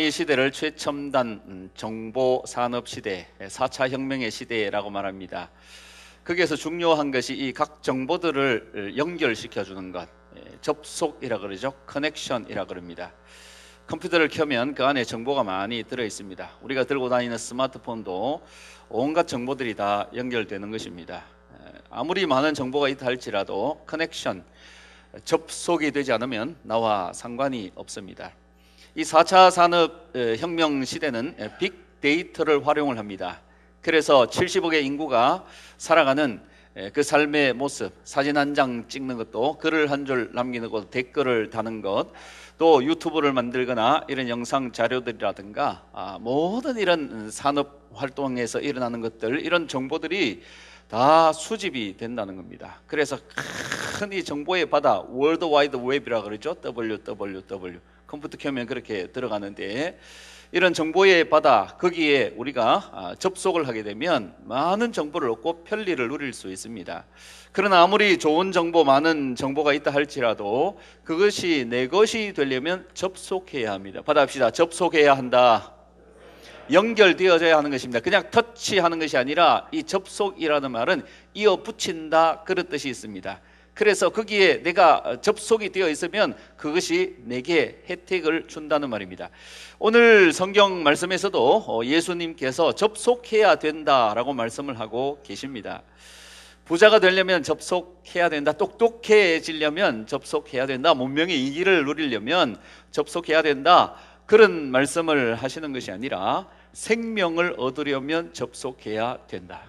이 시대를 최첨단 정보 산업 시대, 4차 혁명의 시대라고 말합니다. 거기에서 중요한 것이 이 각 정보들을 연결시켜 주는 것. 예, 접속이라 그러죠. 커넥션이라 그럽니다. 컴퓨터를 켜면 그 안에 정보가 많이 들어 있습니다. 우리가 들고 다니는 스마트폰도 온갖 정보들이 다 연결되는 것입니다. 예, 아무리 많은 정보가 있다 할지라도 커넥션 접속이 되지 않으면 나와 상관이 없습니다. 이 4차 산업 혁명 시대는 빅데이터를 활용을 합니다. 그래서 70억의 인구가 살아가는 그 삶의 모습, 사진 한 장 찍는 것도 글을 한 줄 남기는 것, 댓글을 다는 것, 또 유튜브를 만들거나 이런 영상 자료들이라든가 아, 모든 이런 산업 활동에서 일어나는 것들, 이런 정보들이 다 수집이 된다는 겁니다. 그래서 큰 이 정보의 바다, 월드 와이드 웹이라 고 그러죠. WWW. 컴퓨터 켜면 그렇게 들어가는데 이런 정보의 바다 거기에 우리가 아, 접속을 하게 되면 많은 정보를 얻고 편리를 누릴 수 있습니다. 그러나 아무리 좋은 정보 많은 정보가 있다 할지라도 그것이 내 것이 되려면 접속해야 합니다. 받아합시다. 접속해야 한다. 연결되어져야 하는 것입니다. 그냥 터치하는 것이 아니라 이 접속이라는 말은 이어 붙인다 그런 뜻이 있습니다. 그래서 거기에 내가 접속이 되어 있으면 그것이 내게 혜택을 준다는 말입니다. 오늘 성경 말씀에서도 어, 예수님께서 접속해야 된다라고 말씀을 하고 계십니다. 부자가 되려면 접속해야 된다. 똑똑해지려면 접속해야 된다. 문명의 이기를 누리려면 접속해야 된다. 그런 말씀을 하시는 것이 아니라 생명을 얻으려면 접속해야 된다.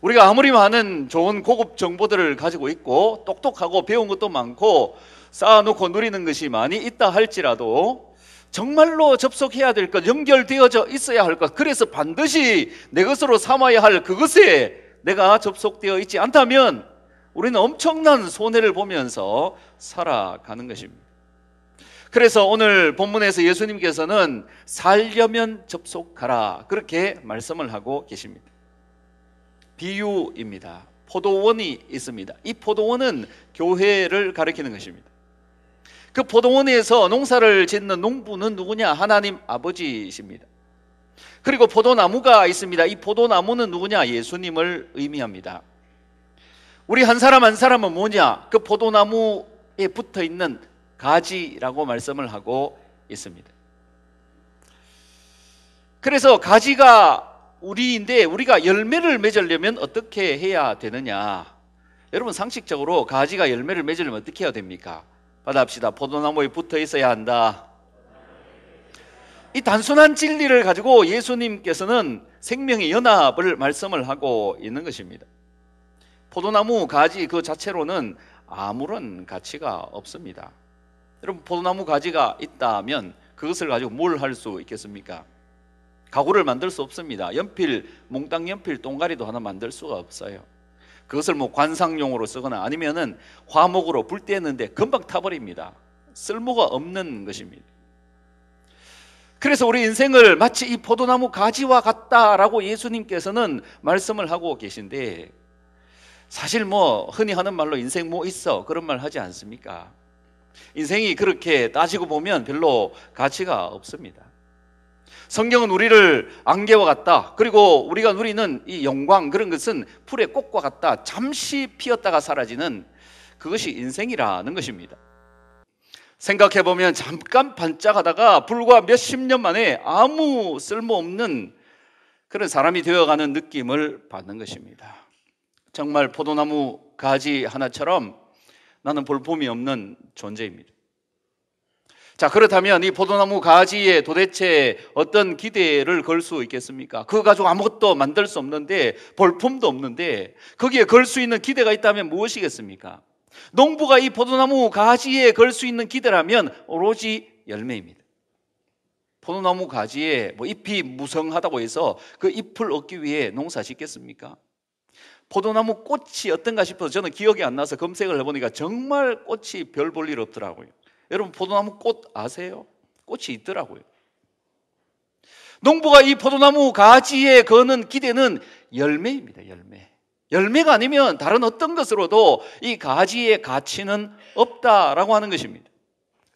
우리가 아무리 많은 좋은 고급 정보들을 가지고 있고 똑똑하고 배운 것도 많고 쌓아놓고 누리는 것이 많이 있다 할지라도 정말로 접속해야 될 것, 연결되어져 있어야 할 것, 그래서 반드시 내 것으로 삼아야 할 그것에 내가 접속되어 있지 않다면 우리는 엄청난 손해를 보면서 살아가는 것입니다. 그래서 오늘 본문에서 예수님께서는 살려면 접속하라. 그렇게 말씀을 하고 계십니다. 비유입니다. 포도원이 있습니다. 이 포도원은 교회를 가리키는 것입니다. 그 포도원에서 농사를 짓는 농부는 누구냐? 하나님 아버지십니다. 그리고 포도나무가 있습니다. 이 포도나무는 누구냐? 예수님을 의미합니다. 우리 한 사람 한 사람은 뭐냐? 그 포도나무에 붙어 있는 가지라고 말씀을 하고 있습니다. 그래서 가지가 우리인데 우리가 열매를 맺으려면 어떻게 해야 되느냐? 여러분 상식적으로 가지가 열매를 맺으려면 어떻게 해야 됩니까? 받아합시다. 포도나무에 붙어 있어야 한다. 이 단순한 진리를 가지고 예수님께서는 생명의 연합을 말씀을 하고 있는 것입니다. 포도나무 가지 그 자체로는 아무런 가치가 없습니다. 여러분 포도나무 가지가 있다면 그것을 가지고 뭘 할 수 있겠습니까? 가구를 만들 수 없습니다. 연필, 몽땅 연필 똥가리도 하나 만들 수가 없어요. 그것을 뭐 관상용으로 쓰거나 아니면은 화목으로 불때는데 금방 타버립니다. 쓸모가 없는 것입니다. 그래서 우리 인생을 마치 이 포도나무 가지와 같다라고 예수님께서는 말씀을 하고 계신데 사실 뭐 흔히 하는 말로 인생 뭐 있어 그런 말 하지 않습니까? 인생이 그렇게 따지고 보면 별로 가치가 없습니다. 성경은 우리를 안개와 같다. 그리고 우리가 누리는 이 영광 그런 것은 풀의 꽃과 같다. 잠시 피었다가 사라지는 그것이 인생이라는 것입니다. 생각해 보면 잠깐 반짝하다가 불과 몇 십 년 만에 아무 쓸모없는 그런 사람이 되어가는 느낌을 받는 것입니다. 정말 포도나무 가지 하나처럼 나는 볼품이 없는 존재입니다. 자, 그렇다면 이 포도나무 가지에 도대체 어떤 기대를 걸 수 있겠습니까? 그거 가지고 아무것도 만들 수 없는데 볼품도 없는데 거기에 걸 수 있는 기대가 있다면 무엇이겠습니까? 농부가 이 포도나무 가지에 걸 수 있는 기대라면 오로지 열매입니다. 포도나무 가지에 뭐 잎이 무성하다고 해서 그 잎을 얻기 위해 농사 짓겠습니까? 포도나무 꽃이 어떤가 싶어서 저는 기억이 안 나서 검색을 해보니까 정말 꽃이 별 볼 일 없더라고요. 여러분 포도나무 꽃 아세요? 꽃이 있더라고요. 농부가 이 포도나무 가지에 거는 기대는 열매입니다. 열매. 열매가 아니면 다른 어떤 것으로도 이 가지의 가치는 없다라고 하는 것입니다.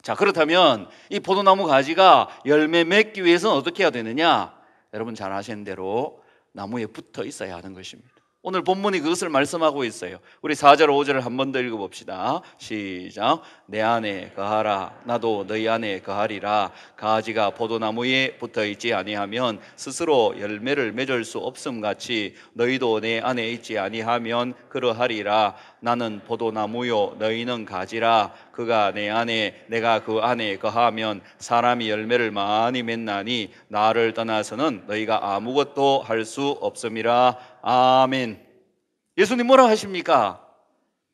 자, 그렇다면 이 포도나무 가지가 열매 맺기 위해서는 어떻게 해야 되느냐? 여러분 잘 아시는 대로 나무에 붙어 있어야 하는 것입니다. 오늘 본문이 그것을 말씀하고 있어요. 우리 4절, 5절을 한 번 더 읽어봅시다. 시작. 내 안에 가하라. 나도 너희 안에 가하리라. 가지가 포도나무에 붙어 있지 아니하면 스스로 열매를 맺을 수 없음 같이 너희도 내 안에 있지 아니하면 그러하리라. 나는 포도나무요 너희는 가지라. 그가 내 안에 내가 그 안에 거하면 사람이 열매를 많이 맺나니 나를 떠나서는 너희가 아무것도 할 수 없음이라 아멘. 예수님 뭐라 고 하십니까?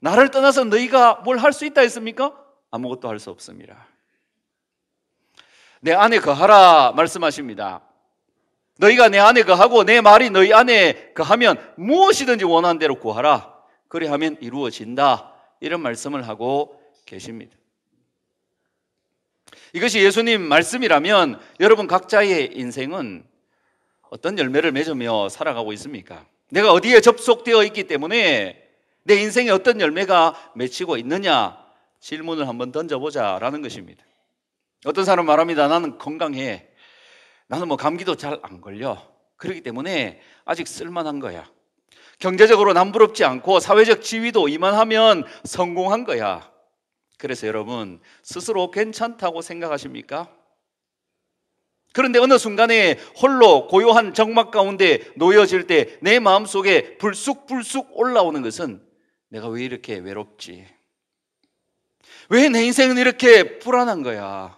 나를 떠나서 너희가 뭘 할 수 있다 했습니까? 아무것도 할 수 없습니다. 내 안에 거하라 말씀하십니다. 너희가 내 안에 거하고 내 말이 너희 안에 거하면 무엇이든지 원하는 대로 구하라. 그리하면 이루어진다. 이런 말씀을 하고 계십니다. 이것이 예수님 말씀이라면 여러분 각자의 인생은 어떤 열매를 맺으며 살아가고 있습니까? 내가 어디에 접속되어 있기 때문에 내 인생에 어떤 열매가 맺히고 있느냐 질문을 한번 던져보자라는 것입니다. 어떤 사람 말합니다. 나는 건강해. 나는 뭐 감기도 잘 안 걸려. 그렇기 때문에 아직 쓸만한 거야. 경제적으로 남부럽지 않고 사회적 지위도 이만하면 성공한 거야. 그래서 여러분 스스로 괜찮다고 생각하십니까? 그런데 어느 순간에 홀로 고요한 정막 가운데 놓여질 때 내 마음속에 불쑥불쑥 올라오는 것은 내가 왜 이렇게 외롭지? 왜 내 인생은 이렇게 불안한 거야?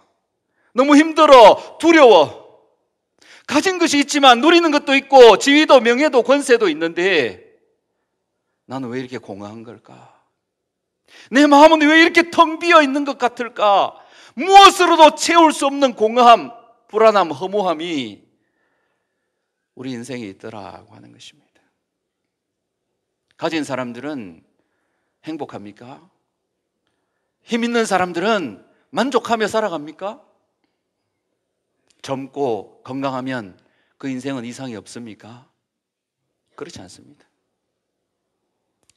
너무 힘들어, 두려워. 가진 것이 있지만 누리는 것도 있고 지위도 명예도 권세도 있는데 나는 왜 이렇게 공허한 걸까? 내 마음은 왜 이렇게 텅 비어 있는 것 같을까? 무엇으로도 채울 수 없는 공허함, 불안함, 허무함이 우리 인생에 있더라고 하는 것입니다. 가진 사람들은 행복합니까? 힘 있는 사람들은 만족하며 살아갑니까? 젊고 건강하면 그 인생은 이상이 없습니까? 그렇지 않습니다.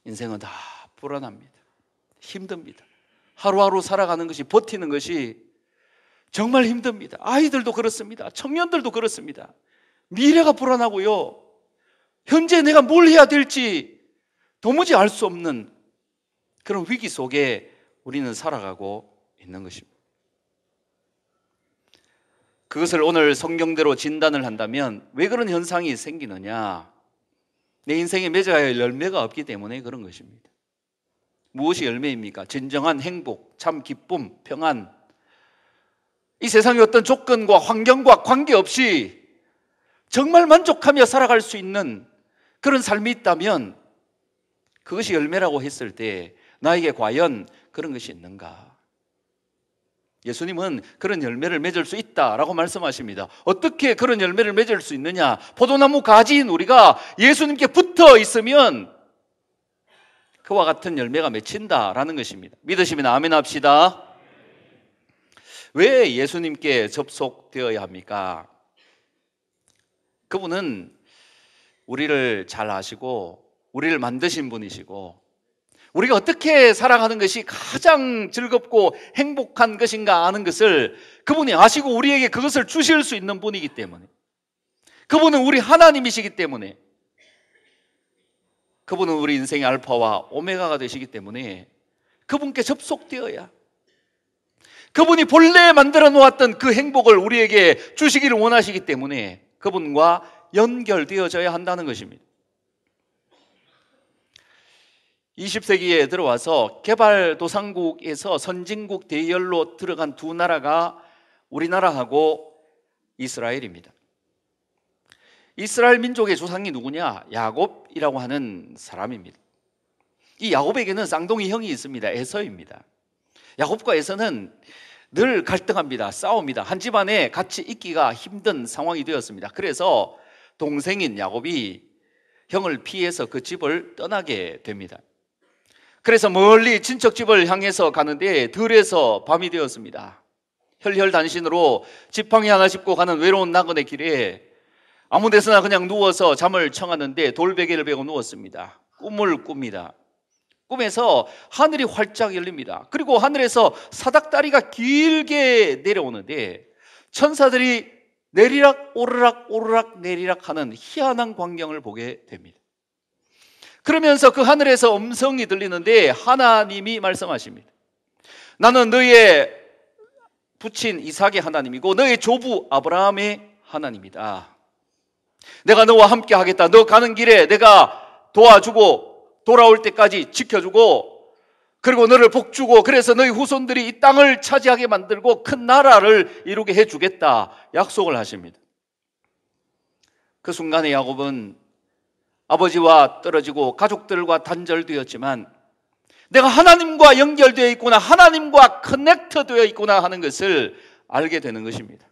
인생은 다 불안합니다. 힘듭니다. 하루하루 살아가는 것이 버티는 것이 정말 힘듭니다. 아이들도 그렇습니다. 청년들도 그렇습니다. 미래가 불안하고요. 현재 내가 뭘 해야 될지 도무지 알 수 없는 그런 위기 속에 우리는 살아가고 있는 것입니다. 그것을 오늘 성경대로 진단을 한다면 왜 그런 현상이 생기느냐? 내 인생에 맺어야 할 열매가 없기 때문에 그런 것입니다. 무엇이 열매입니까? 진정한 행복, 참 기쁨, 평안, 이 세상의 어떤 조건과 환경과 관계없이 정말 만족하며 살아갈 수 있는 그런 삶이 있다면 그것이 열매라고 했을 때 나에게 과연 그런 것이 있는가? 예수님은 그런 열매를 맺을 수 있다라고 말씀하십니다. 어떻게 그런 열매를 맺을 수 있느냐? 포도나무 가지인 우리가 예수님께 붙어 있으면 그와 같은 열매가 맺힌다라는 것입니다. 믿으시면 아멘 합시다. 왜 예수님께 접속되어야 합니까? 그분은 우리를 잘 아시고 우리를 만드신 분이시고 우리가 어떻게 살아가는 것이 가장 즐겁고 행복한 것인가 하는 것을 그분이 아시고 우리에게 그것을 주실 수 있는 분이기 때문에 그분은 우리 하나님이시기 때문에 그분은 우리 인생의 알파와 오메가가 되시기 때문에 그분께 접속되어야 그분이 본래 만들어 놓았던 그 행복을 우리에게 주시기를 원하시기 때문에 그분과 연결되어져야 한다는 것입니다. 20세기에 들어와서 개발도상국에서 선진국 대열로 들어간 두 나라가 우리나라하고 이스라엘입니다. 이스라엘 민족의 조상이 누구냐? 야곱이라고 하는 사람입니다. 이 야곱에게는 쌍둥이 형이 있습니다. 에서입니다. 야곱과에서는 늘 갈등합니다. 싸웁니다. 한 집안에 같이 있기가 힘든 상황이 되었습니다. 그래서 동생인 야곱이 형을 피해서 그 집을 떠나게 됩니다. 그래서 멀리 친척집을 향해서 가는데 들에서 밤이 되었습니다. 혈혈단신으로 지팡이 하나 짚고 가는 외로운 낙원의 길에 아무 데서나 그냥 누워서 잠을 청하는데 돌베개를 베고 누웠습니다. 꿈을 꿉니다. 꿈에서 하늘이 활짝 열립니다. 그리고 하늘에서 사닥다리가 길게 내려오는데 천사들이 내리락 오르락 오르락 내리락 하는 희한한 광경을 보게 됩니다. 그러면서 그 하늘에서 음성이 들리는데 하나님이 말씀하십니다. 나는 너희의 부친 이삭의 하나님이고 너희 조부 아브라함의 하나님이다. 내가 너와 함께 하겠다. 너 가는 길에 내가 도와주고 돌아올 때까지 지켜주고 그리고 너를 복주고 그래서 너희 후손들이 이 땅을 차지하게 만들고 큰 나라를 이루게 해주겠다 약속을 하십니다. 그 순간에 야곱은 아버지와 떨어지고 가족들과 단절되었지만 내가 하나님과 연결되어 있구나 하나님과 커넥트 되어 있구나 하는 것을 알게 되는 것입니다.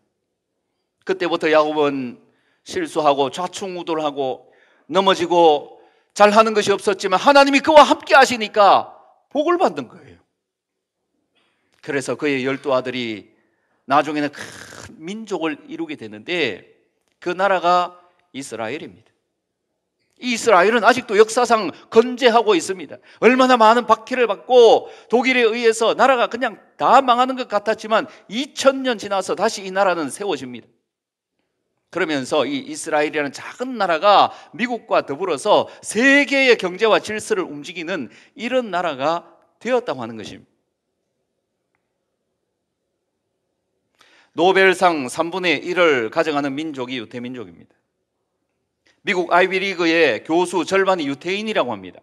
그때부터 야곱은 실수하고 좌충우돌하고 넘어지고 잘하는 것이 없었지만 하나님이 그와 함께 하시니까 복을 받는 거예요. 그래서 그의 열두 아들이 나중에는 큰 민족을 이루게 되는데 그 나라가 이스라엘입니다. 이스라엘은 아직도 역사상 건재하고 있습니다. 얼마나 많은 박해를 받고 독일에 의해서 나라가 그냥 다 망하는 것 같았지만 2000년 지나서 다시 이 나라는 세워집니다. 그러면서 이 이스라엘이라는 작은 나라가 미국과 더불어서 세계의 경제와 질서를 움직이는 이런 나라가 되었다고 하는 것입니다. 노벨상 3분의 1을 가져가는 민족이 유태민족입니다. 미국 아이비리그의 교수 절반이 유태인이라고 합니다.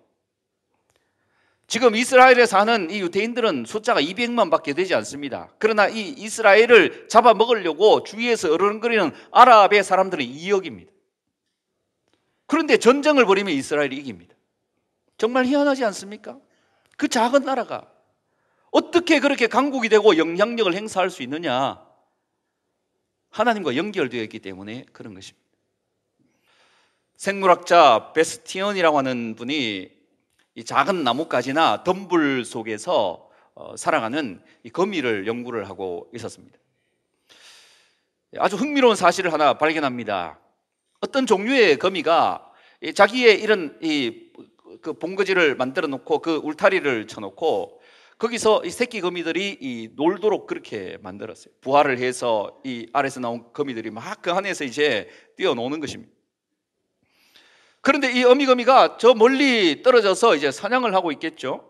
지금 이스라엘에 사는 이 유대인들은 숫자가 200만 밖에 되지 않습니다. 그러나 이 이스라엘을 잡아먹으려고 주위에서 어른거리는 아랍의 사람들은 2억입니다. 그런데 전쟁을 벌이면 이스라엘이 이깁니다. 정말 희한하지 않습니까? 그 작은 나라가 어떻게 그렇게 강국이 되고 영향력을 행사할 수 있느냐? 하나님과 연결되어 있기 때문에 그런 것입니다. 생물학자 베스티언이라고 하는 분이 이 작은 나뭇가지나 덤불 속에서 어, 살아가는 이 거미를 연구를 하고 있었습니다. 예, 아주 흥미로운 사실을 하나 발견합니다. 어떤 종류의 거미가 자기의 이런 이그 본거지를 만들어 놓고 그 울타리를 쳐놓고 거기서 이 새끼 거미들이 이 놀도록 그렇게 만들었어요. 부활을 해서 이 아래서 나온 거미들이 막 그 안에서 이제 뛰어노는 것입니다. 그런데 이 어미거미가 저 멀리 떨어져서 이제 사냥을 하고 있겠죠.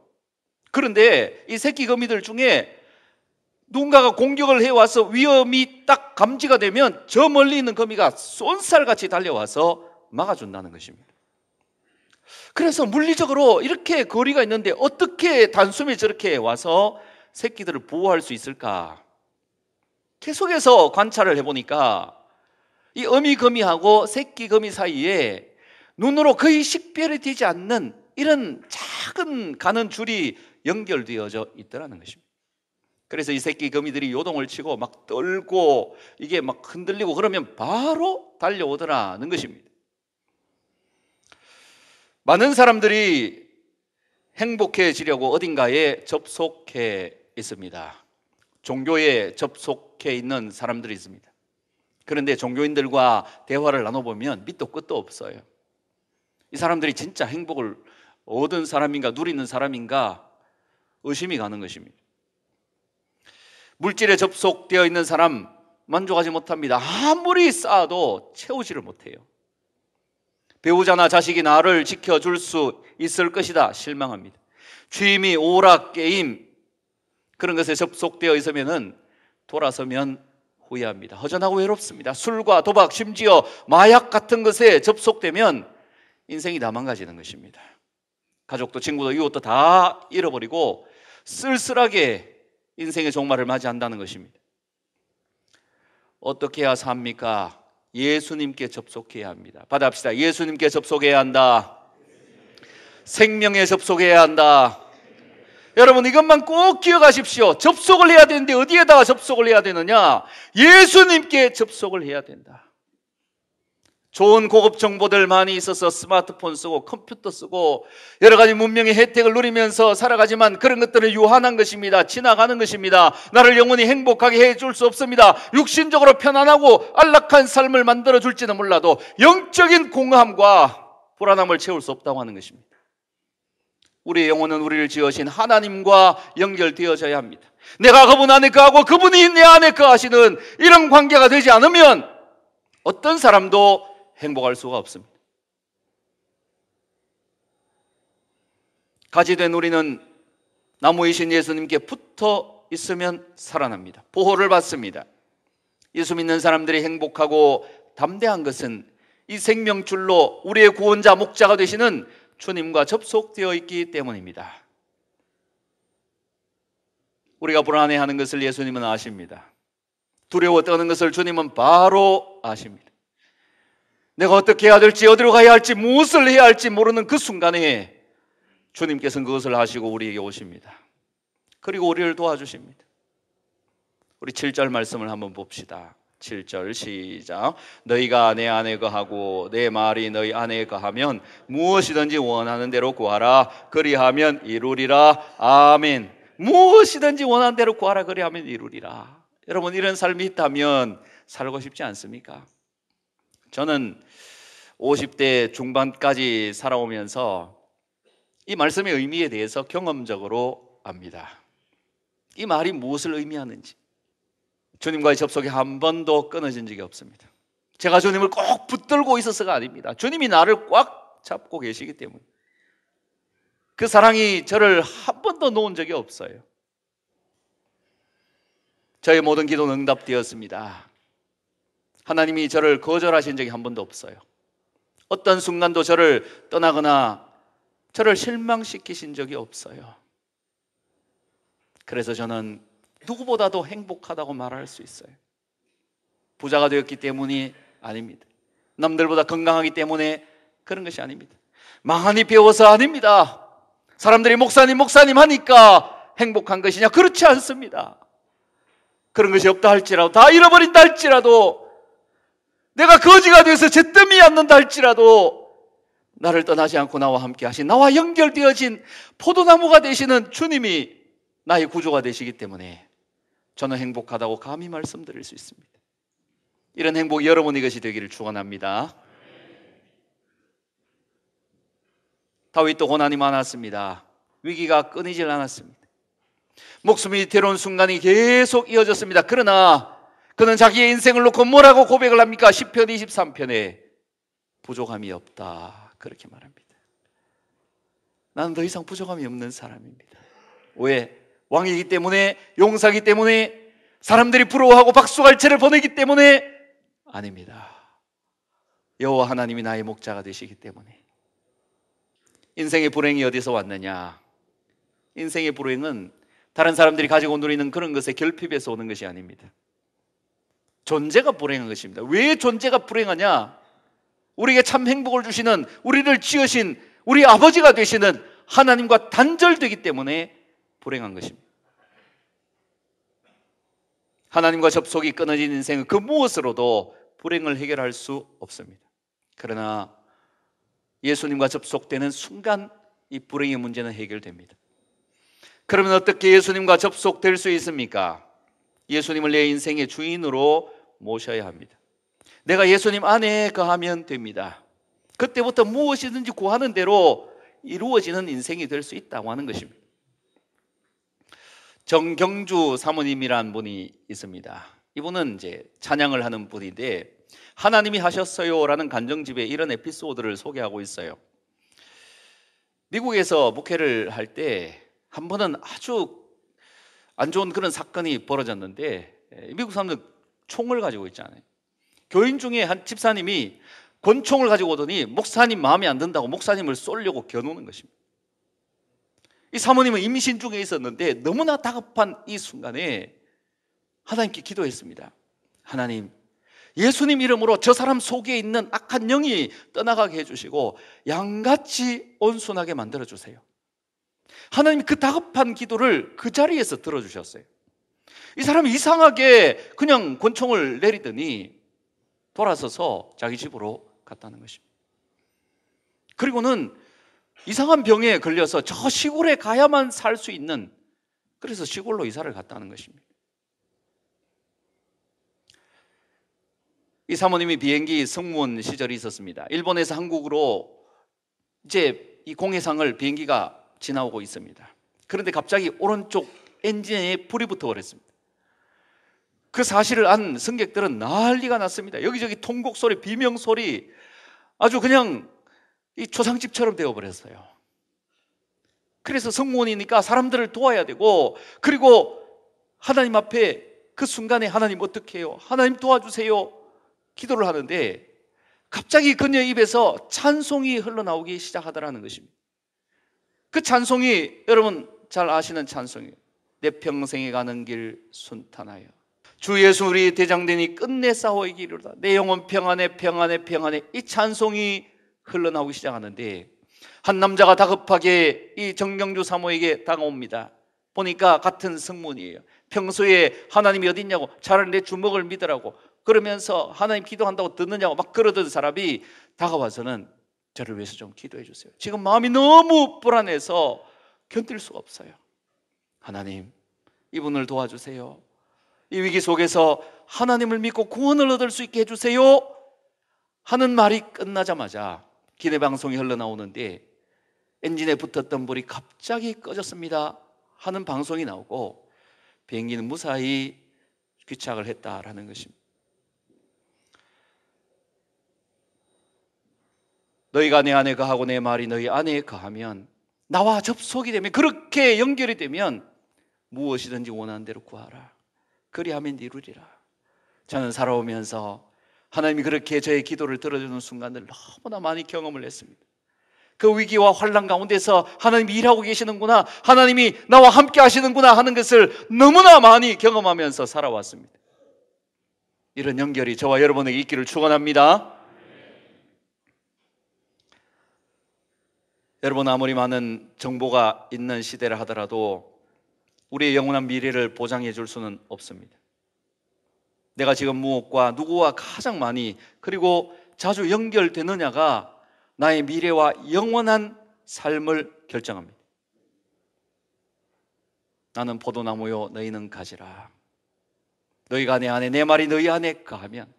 그런데 이 새끼 거미들 중에 누군가가 공격을 해와서 위험이 딱 감지가 되면 저 멀리 있는 거미가 쏜살같이 달려와서 막아준다는 것입니다. 그래서 물리적으로 이렇게 거리가 있는데 어떻게 단숨에 저렇게 와서 새끼들을 보호할 수 있을까? 계속해서 관찰을 해보니까 이 어미거미하고 새끼거미 사이에 눈으로 거의 식별이 되지 않는 이런 작은 가는 줄이 연결되어져 있더라는 것입니다. 그래서 이 새끼 거미들이 요동을 치고 막 떨고 이게 막 흔들리고 그러면 바로 달려오더라는 것입니다. 많은 사람들이 행복해지려고 어딘가에 접속해 있습니다. 종교에 접속해 있는 사람들이 있습니다. 그런데 종교인들과 대화를 나눠보면 밑도 끝도 없어요. 이 사람들이 진짜 행복을 얻은 사람인가 누리는 사람인가 의심이 가는 것입니다. 물질에 접속되어 있는 사람 만족하지 못합니다. 아무리 쌓아도 채우지를 못해요. 배우자나 자식이 나를 지켜줄 수 있을 것이다 실망합니다. 취미, 오락, 게임 그런 것에 접속되어 있으면은 돌아서면 후회합니다. 허전하고 외롭습니다. 술과 도박, 심지어 마약 같은 것에 접속되면 인생이 다 망가지는 것입니다. 가족도 친구도 이웃도 다 잃어버리고 쓸쓸하게 인생의 종말을 맞이한다는 것입니다. 어떻게 해야 삽니까? 예수님께 접속해야 합니다. 받아합시다. 예수님께 접속해야 한다. 생명에 접속해야 한다. 여러분 이것만 꼭 기억하십시오. 접속을 해야 되는데 어디에다가 접속을 해야 되느냐? 예수님께 접속을 해야 된다. 좋은 고급 정보들 많이 있어서 스마트폰 쓰고 컴퓨터 쓰고 여러 가지 문명의 혜택을 누리면서 살아가지만 그런 것들은 유한한 것입니다. 지나가는 것입니다. 나를 영원히 행복하게 해줄 수 없습니다. 육신적으로 편안하고 안락한 삶을 만들어줄지는 몰라도 영적인 공허함과 불안함을 채울 수 없다고 하는 것입니다. 우리의 영혼은 우리를 지으신 하나님과 연결되어져야 합니다. 내가 그분 안에 거하고 그분이 내 안에 거하시는 이런 관계가 되지 않으면 어떤 사람도 행복할 수가 없습니다. 가지 된 우리는 나무이신 예수님께 붙어 있으면 살아납니다. 보호를 받습니다. 예수 믿는 사람들이 행복하고 담대한 것은 이 생명줄로 우리의 구원자 목자가 되시는 주님과 접속되어 있기 때문입니다. 우리가 불안해하는 것을 예수님은 아십니다. 두려워 떠는 것을 주님은 바로 아십니다. 내가 어떻게 해야 될지 어디로 가야 할지 무엇을 해야 할지 모르는 그 순간에 주님께서는 그것을 하시고 우리에게 오십니다. 그리고 우리를 도와주십니다. 우리 7절 말씀을 한번 봅시다. 7절 시작. 너희가 내 안에 거하고 내 말이 너희 안에 거하면 무엇이든지 원하는 대로 구하라. 그리하면 이루리라. 아멘. 무엇이든지 원하는 대로 구하라. 그리하면 이루리라. 여러분 이런 삶이 있다면 살고 싶지 않습니까? 저는 50대 중반까지 살아오면서 이 말씀의 의미에 대해서 경험적으로 압니다. 이 말이 무엇을 의미하는지. 주님과의 접속이 한 번도 끊어진 적이 없습니다. 제가 주님을 꼭 붙들고 있어서가 아닙니다. 주님이 나를 꽉 잡고 계시기 때문에. 그 사랑이 저를 한 번도 놓은 적이 없어요. 저의 모든 기도는 응답되었습니다. 하나님이 저를 거절하신 적이 한 번도 없어요. 어떤 순간도 저를 떠나거나 저를 실망시키신 적이 없어요. 그래서 저는 누구보다도 행복하다고 말할 수 있어요. 부자가 되었기 때문이 아닙니다. 남들보다 건강하기 때문에 그런 것이 아닙니다. 많이 배워서 아닙니다. 사람들이 목사님, 목사님 하니까 행복한 것이냐? 그렇지 않습니다. 그런 것이 없다 할지라도, 다 잃어버린다 할지라도 내가 거지가 되어서 제뜸이 않는다 할지라도 나를 떠나지 않고 나와 함께 하신 나와 연결되어진 포도나무가 되시는 주님이 나의 구조가 되시기 때문에 저는 행복하다고 감히 말씀드릴 수 있습니다. 이런 행복 이 여러분의 것이 되기를 축원합니다. 다윗도 고난이 많았습니다. 위기가 끊이질 않았습니다. 목숨이 들어운 순간이 계속 이어졌습니다. 그러나 그는 자기의 인생을 놓고 뭐라고 고백을 합니까? 10편 23편에 부족함이 없다. 그렇게 말합니다. 나는 더 이상 부족함이 없는 사람입니다. 왜? 왕이기 때문에, 용사기 때문에, 사람들이 부러워하고 박수갈채를 보내기 때문에 아닙니다. 여호와 하나님이 나의 목자가 되시기 때문에 인생의 불행이 어디서 왔느냐? 인생의 불행은 다른 사람들이 가지고 누리는 그런 것의 결핍에서 오는 것이 아닙니다. 존재가 불행한 것입니다. 왜 존재가 불행하냐? 우리에게 참 행복을 주시는 우리를 지으신 우리 아버지가 되시는 하나님과 단절되기 때문에 불행한 것입니다. 하나님과 접속이 끊어진 인생은 그 무엇으로도 불행을 해결할 수 없습니다. 그러나 예수님과 접속되는 순간 이 불행의 문제는 해결됩니다. 그러면 어떻게 예수님과 접속될 수 있습니까? 예수님을 내 인생의 주인으로 모셔야 합니다. 내가 예수님 안에 거하면 됩니다. 그때부터 무엇이든지 구하는 대로 이루어지는 인생이 될 수 있다고 하는 것입니다. 정경주 사모님이란 분이 있습니다. 이분은 이제 찬양을 하는 분인데 하나님이 하셨어요라는 간정집에 이런 에피소드를 소개하고 있어요. 미국에서 목회를 할 때 한 번은 아주 안 좋은 그런 사건이 벌어졌는데 예, 미국 사람들 총을 가지고 있잖아요. 교인 중에 한 집사님이 권총을 가지고 오더니 목사님 마음에 안 든다고 목사님을 쏠려고 겨누는 것입니다. 이 사모님은 임신 중에 있었는데 너무나 다급한 이 순간에 하나님께 기도했습니다. 하나님, 예수님 이름으로 저 사람 속에 있는 악한 영이 떠나가게 해주시고 양같이 온순하게 만들어주세요. 하나님이 그 다급한 기도를 그 자리에서 들어주셨어요. 이 사람이 이상하게 그냥 권총을 내리더니 돌아서서 자기 집으로 갔다는 것입니다. 그리고는 이상한 병에 걸려서 저 시골에 가야만 살 수 있는 그래서 시골로 이사를 갔다는 것입니다. 이 사모님이 비행기 승무원 시절이 있었습니다. 일본에서 한국으로 이제 이 공해상을 비행기가 지나오고 있습니다. 그런데 갑자기 오른쪽 엔진에 불이 붙어버렸습니다. 그 사실을 안 승객들은 난리가 났습니다. 여기저기 통곡 소리, 비명 소리, 아주 그냥 이 초상집처럼 되어버렸어요. 그래서 성무원이니까 사람들을 도와야 되고, 그리고 하나님 앞에 그 순간에 하나님 어떻게 해요? 하나님 도와주세요. 기도를 하는데 갑자기 그녀 입에서 찬송이 흘러나오기 시작하더라는 것입니다. 그 찬송이 여러분 잘 아시는 찬송이에요. 내 평생에 가는 길 순탄하여. 주 예수 우리 대장되니 끝내 싸워 이기르다내 영혼 평안해평안해평안해이 찬송이 흘러나오기 시작하는데 한 남자가 다급하게 이 정경주 사모에게 다가옵니다. 보니까 같은 승문이에요. 평소에 하나님이 어딨냐고 차라리 내 주먹을 믿으라고 그러면서 하나님 기도한다고 듣느냐고 막 그러던 사람이 다가와서는 저를 위해서 좀 기도해 주세요. 지금 마음이 너무 불안해서 견딜 수가 없어요. 하나님, 이분을 도와주세요. 이 위기 속에서 하나님을 믿고 구원을 얻을 수 있게 해주세요. 하는 말이 끝나자마자 기내 방송이 흘러나오는데 엔진에 붙었던 불이 갑자기 꺼졌습니다. 하는 방송이 나오고 비행기는 무사히 귀착을 했다라는 것입니다. 너희가 내 안에 가하고내 말이 너희 안에 가하면 나와 접속이 되면 그렇게 연결이 되면 무엇이든지 원하는 대로 구하라. 그리하면 이루리라. 저는 살아오면서 하나님이 그렇게 저의 기도를 들어주는 순간을 너무나 많이 경험을 했습니다. 그 위기와 환란 가운데서 하나님이 일하고 계시는구나, 하나님이 나와 함께 하시는구나 하는 것을 너무나 많이 경험하면서 살아왔습니다. 이런 연결이 저와 여러분에게 있기를 축원합니다. 여러분 아무리 많은 정보가 있는 시대를 하더라도 우리의 영원한 미래를 보장해 줄 수는 없습니다. 내가 지금 무엇과 누구와 가장 많이 그리고 자주 연결되느냐가 나의 미래와 영원한 삶을 결정합니다. 나는 포도나무요 너희는 가지라. 너희가 내 안에 내 말이 너희 안에 가하면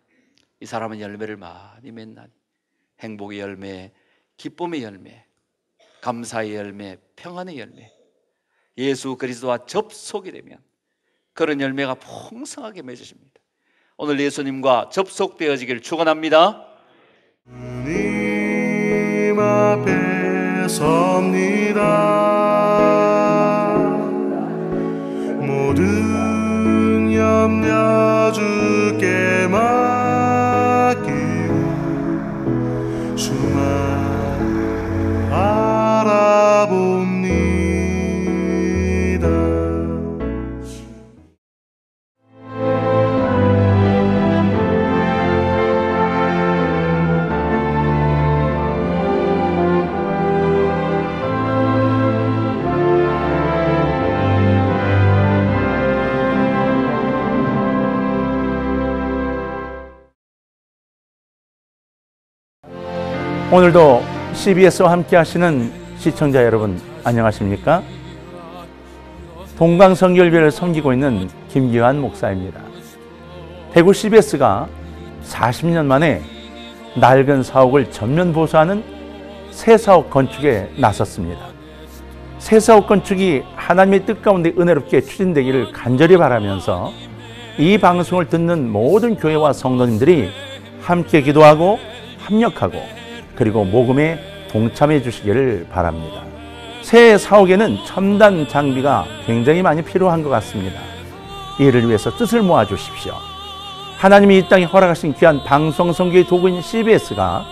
이 사람은 열매를 많이 맺나니 행복의 열매, 기쁨의 열매, 감사의 열매, 평안의 열매, 예수 그리스도와 접속이 되면 그런 열매가 풍성하게 맺어집니다. 오늘 예수님과 접속되어지길 축원합니다. 주님 앞에 섭니다. 모든 염려 주께 말. 오늘도 CBS와 함께 하시는 시청자 여러분 안녕하십니까? 동강성결교를 섬기고 있는 김기환 목사입니다. 대구 CBS가 40년 만에 낡은 사옥을 전면 보수하는 새 사옥 건축에 나섰습니다. 새 사옥 건축이 하나님의 뜻 가운데 은혜롭게 추진되기를 간절히 바라면서 이 방송을 듣는 모든 교회와 성도님들이 함께 기도하고 합력하고 그리고 모금에 동참해 주시기를 바랍니다. 새 사옥에는 첨단 장비가 굉장히 많이 필요한 것 같습니다. 이를 위해서 뜻을 모아 주십시오. 하나님이 이 땅에 허락하신 귀한 방송 선교의 도구인 CBS가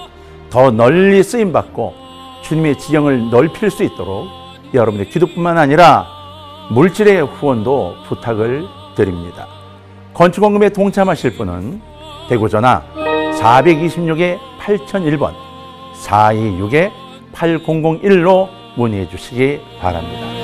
더 널리 쓰임 받고 주님의 지경을 넓힐 수 있도록 여러분의 기도뿐만 아니라 물질의 후원도 부탁을 드립니다. 건축원금에 동참하실 분은 대구 전화 4 2 6 8001번 426-8001로 문의해 주시기 바랍니다.